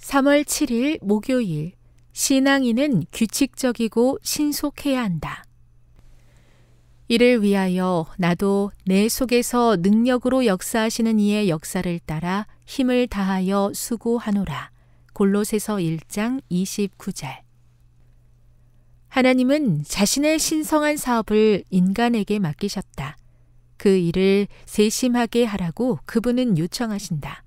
3월 7일 목요일 신앙인은 규칙적이고 신속해야 한다. 이를 위하여 나도 내 속에서 능력으로 역사하시는 이의 역사를 따라 힘을 다하여 수고하노라. 골로새서 1장 29절. 하나님은 자신의 신성한 사업을 인간에게 맡기셨다. 그 일을 세심하게 하라고 그분은 요청하신다.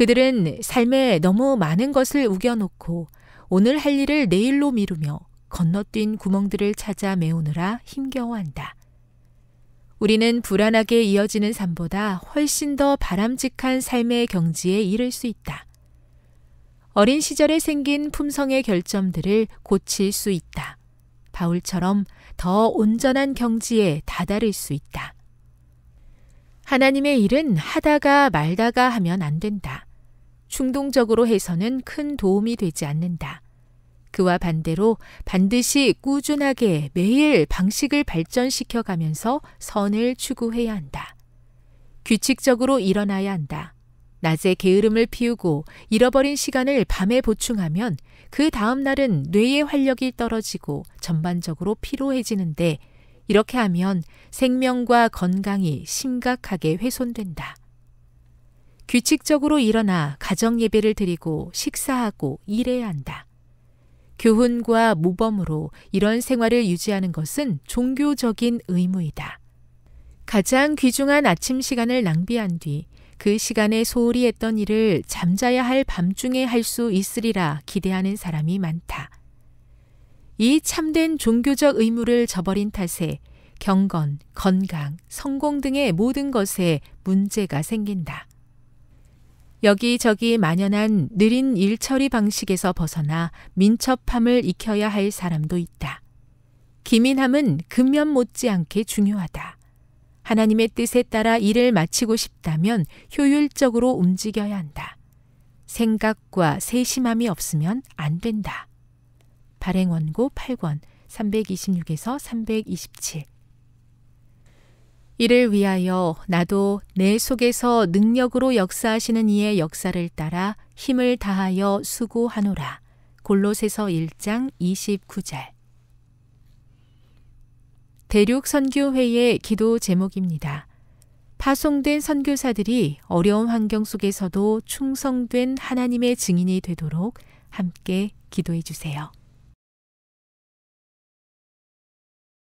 그들은 삶에 너무 많은 것을 우겨놓고 오늘 할 일을 내일로 미루며 건너뛴 구멍들을 찾아 메우느라 힘겨워한다. 우리는 불안하게 이어지는 삶보다 훨씬 더 바람직한 삶의 경지에 이를 수 있다. 어린 시절에 생긴 품성의 결점들을 고칠 수 있다. 바울처럼 더 온전한 경지에 다다를 수 있다. 하나님의 일은 하다가 말다가 하면 안 된다. 충동적으로 해서는 큰 도움이 되지 않는다. 그와 반대로 반드시 꾸준하게 매일 방식을 발전시켜 가면서 선을 추구해야 한다. 규칙적으로 일어나야 한다. 낮에 게으름을 피우고 잃어버린 시간을 밤에 보충하면 그 다음날은 뇌의 활력이 떨어지고 전반적으로 피로해지는데 이렇게 하면 생명과 건강이 심각하게 훼손된다. 규칙적으로 일어나 가정 예배를 드리고 식사하고 일해야 한다. 교훈과 모범으로 이런 생활을 유지하는 것은 종교적인 의무이다. 가장 귀중한 아침 시간을 낭비한 뒤 그 시간에 소홀히 했던 일을 잠자야 할 밤중에 할 수 있으리라 기대하는 사람이 많다. 이 참된 종교적 의무를 저버린 탓에 경건, 건강, 성공 등의 모든 것에 문제가 생긴다. 여기저기 만연한 느린 일처리 방식에서 벗어나 민첩함을 익혀야 할 사람도 있다. 기민함은 근면 못지않게 중요하다. 하나님의 뜻에 따라 일을 마치고 싶다면 효율적으로 움직여야 한다. 생각과 세심함이 없으면 안 된다. 발행원고 8권 326에서 327 이를 위하여 나도 내 속에서 능력으로 역사하시는 이의 역사를 따라 힘을 다하여 수고하노라. 골로새서 1장 29절. 대륙 선교회의 기도 제목입니다. 파송된 선교사들이 어려운 환경 속에서도 충성된 하나님의 증인이 되도록 함께 기도해 주세요.